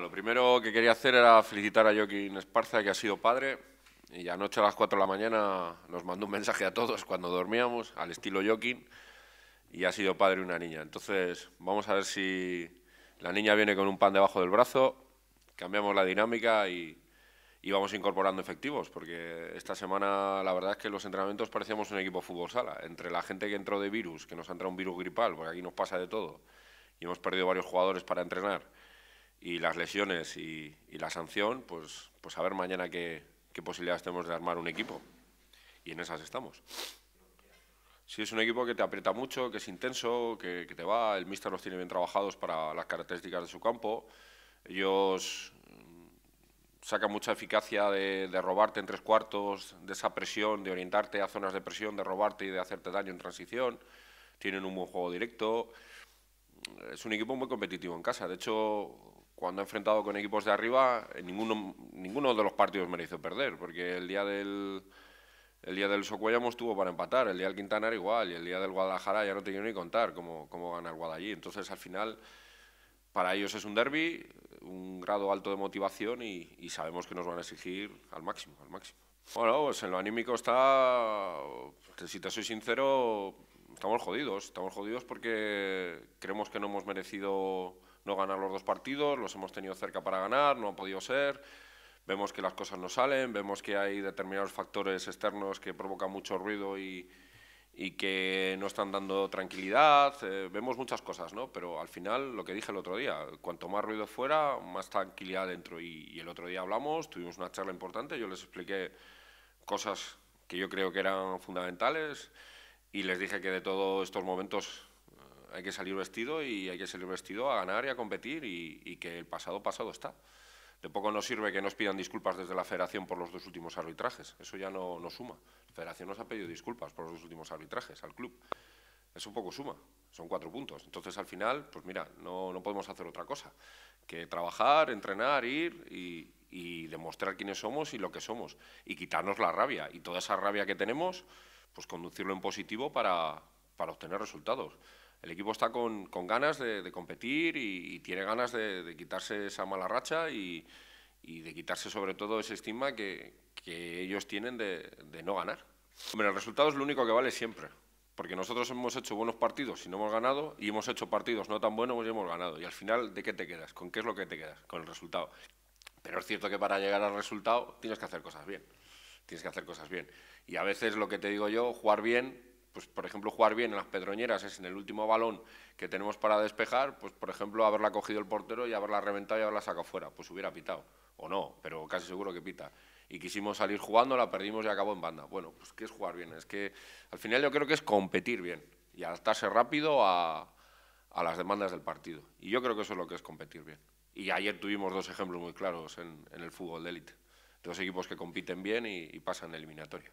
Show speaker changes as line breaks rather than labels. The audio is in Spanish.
lo primero que quería hacer era felicitar a Joaquín Esparza, que ha sido padre. Y anoche a las 4 de la mañana nos mandó un mensaje a todos cuando dormíamos, al estilo Joaquín, y ha sido padre una niña. Entonces, vamos a ver si la niña viene con un pan debajo del brazo, cambiamos la dinámica y, y vamos incorporando efectivos, porque esta semana la verdad es que los entrenamientos parecíamos un equipo fútbol sala. Entre la gente que entró de virus, que nos ha entrado un virus gripal, porque aquí nos pasa de todo, y hemos perdido varios jugadores para entrenar y las lesiones y, la sanción, pues, pues a ver mañana qué, posibilidades tenemos de armar un equipo. Y en esas estamos. Sí, es un equipo que te aprieta mucho, que es intenso, que, te va. El míster los tiene bien trabajados para las características de su campo. Ellos mm, sacan mucha eficacia de, de, robarte en tres cuartos, de esa presión, de orientarte a zonas de presión, de robarte y de hacerte daño en transición. Tienen un buen juego directo. Es un equipo muy competitivo en casa. De hecho, cuando he enfrentado con equipos de arriba, eh, ninguno, ninguno de los partidos me hizo perder, porque el día del, el día del Socuellamo estuvo para empatar, el día del Quintana era igual, y el día del Guadalajara ya no te quiero ni contar cómo, gana el Guadalí. Entonces, al final, para ellos es un derby, un grado alto de motivación y, y, sabemos que nos van a exigir al máximo, al máximo. Bueno, pues en lo anímico está, pues, si te soy sincero, estamos jodidos, estamos jodidos porque creemos que no hemos merecido no ganar los dos partidos, los hemos tenido cerca para ganar, no ha podido ser. Vemos que las cosas no salen, vemos que hay determinados factores externos que provocan mucho ruido y, que no están dando tranquilidad. Eh, vemos muchas cosas, ¿no? Pero al final, lo que dije el otro día, cuanto más ruido fuera, más tranquilidad dentro. y el otro día hablamos, tuvimos una charla importante, yo les expliqué cosas que yo creo que eran fundamentales y les dije que de todos estos momentos hay que salir vestido y hay que salir vestido a ganar y a competir y, que el pasado pasado está. De poco nos sirve que nos pidan disculpas desde la federación por los dos últimos arbitrajes, eso ya no, suma. La federación nos ha pedido disculpas por los dos últimos arbitrajes al club, eso poco suma, son cuatro puntos. Entonces al final, pues mira, no, podemos hacer otra cosa que trabajar, entrenar, ir y, demostrar quiénes somos y lo que somos y quitarnos la rabia y toda esa rabia que tenemos, pues conducirlo en positivo para, para obtener resultados el equipo está con, ganas de, competir y, tiene ganas de, quitarse esa mala racha y, de quitarse sobre todo ese estigma que, ellos tienen de, no ganar. Hombre, el resultado es lo único que vale siempre, porque nosotros hemos hecho buenos partidos y no hemos ganado y hemos hecho partidos no tan buenos y hemos ganado. Y al final, ¿de qué te quedas? ¿Con qué es lo que te quedas? Con el resultado. Pero es cierto que para llegar al resultado tienes que hacer cosas bien. Tienes que hacer cosas bien. Y a veces lo que te digo yo, jugar bien pues por ejemplo, jugar bien en las pedroñeras es en el último balón que tenemos para despejar, pues por ejemplo, haberla cogido el portero y haberla reventado y haberla sacado fuera, pues hubiera pitado, o no, pero casi seguro que pita. Y quisimos salir jugando, la perdimos y acabó en banda. Bueno, pues ¿qué es jugar bien? Es que al final yo creo que es competir bien y adaptarse rápido a, a las demandas del partido. Y yo creo que eso es lo que es competir bien. Y ayer tuvimos dos ejemplos muy claros en, el fútbol de élite. Dos equipos que compiten bien y, y pasan eliminatoria.